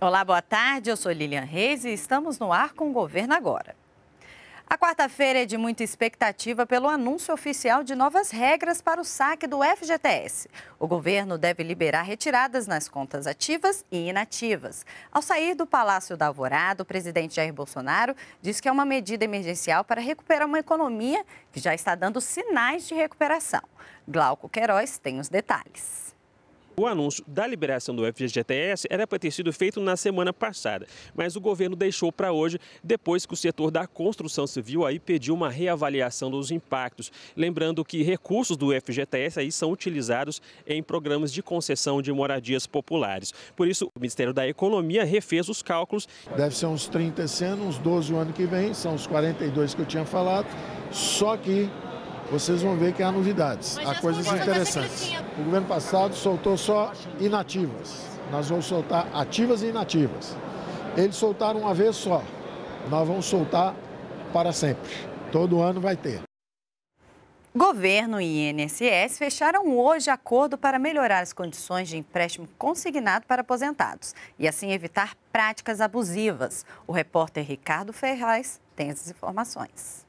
Olá, boa tarde. Eu sou Lilian Reis e estamos no ar com o Governo Agora. A quarta-feira é de muita expectativa pelo anúncio oficial de novas regras para o saque do FGTS. O governo deve liberar retiradas nas contas ativas e inativas. Ao sair do Palácio da Alvorada, o presidente Jair Bolsonaro diz que é uma medida emergencial para recuperar uma economia que já está dando sinais de recuperação. Glauco Queiroz tem os detalhes. O anúncio da liberação do FGTS era para ter sido feito na semana passada, mas o governo deixou para hoje, depois que o setor da construção civil aí pediu uma reavaliação dos impactos. Lembrando que recursos do FGTS aí são utilizados em programas de concessão de moradias populares. Por isso, o Ministério da Economia refez os cálculos. Deve ser uns 30 esse ano, uns 12 o ano que vem, são os 42 que eu tinha falado, só que vocês vão ver que há novidades, há coisas é interessantes. O governo passado soltou só inativas. Nós vamos soltar ativas e inativas. Eles soltaram uma vez só. Nós vamos soltar para sempre. Todo ano vai ter. Governo e INSS fecharam hoje acordo para melhorar as condições de empréstimo consignado para aposentados e assim evitar práticas abusivas. O repórter Ricardo Ferraz tem essas informações.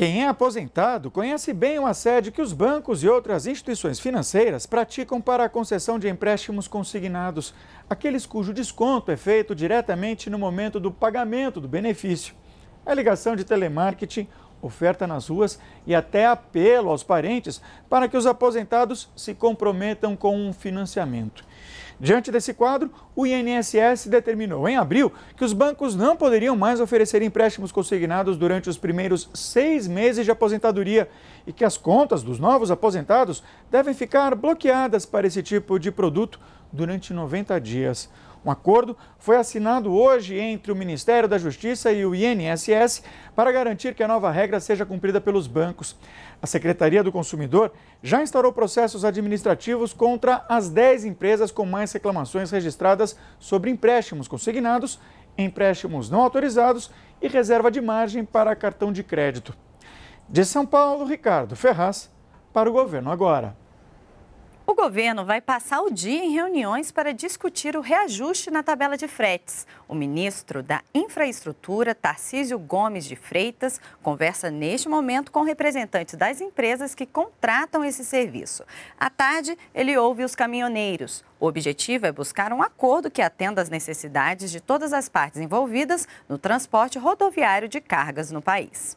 Quem é aposentado conhece bem o assédio que os bancos e outras instituições financeiras praticam para a concessão de empréstimos consignados, aqueles cujo desconto é feito diretamente no momento do pagamento do benefício. A é ligação de telemarketing, oferta nas ruas e até apelo aos parentes para que os aposentados se comprometam com um financiamento. Diante desse quadro, o INSS determinou em abril que os bancos não poderiam mais oferecer empréstimos consignados durante os primeiros seis meses de aposentadoria e que as contas dos novos aposentados devem ficar bloqueadas para esse tipo de produto durante 90 dias. Um acordo foi assinado hoje entre o Ministério da Justiça e o INSS para garantir que a nova regra seja cumprida pelos bancos. A Secretaria do Consumidor já instaurou processos administrativos contra as 10 empresas com mais reclamações registradas sobre empréstimos consignados, empréstimos não autorizados e reserva de margem para cartão de crédito. De São Paulo, Ricardo Ferraz, para o Governo Agora governo vai passar o dia em reuniões para discutir o reajuste na tabela de fretes. O ministro da Infraestrutura, Tarcísio Gomes de Freitas, conversa neste momento com representantes das empresas que contratam esse serviço. À tarde, ele ouve os caminhoneiros. O objetivo é buscar um acordo que atenda às necessidades de todas as partes envolvidas no transporte rodoviário de cargas no país.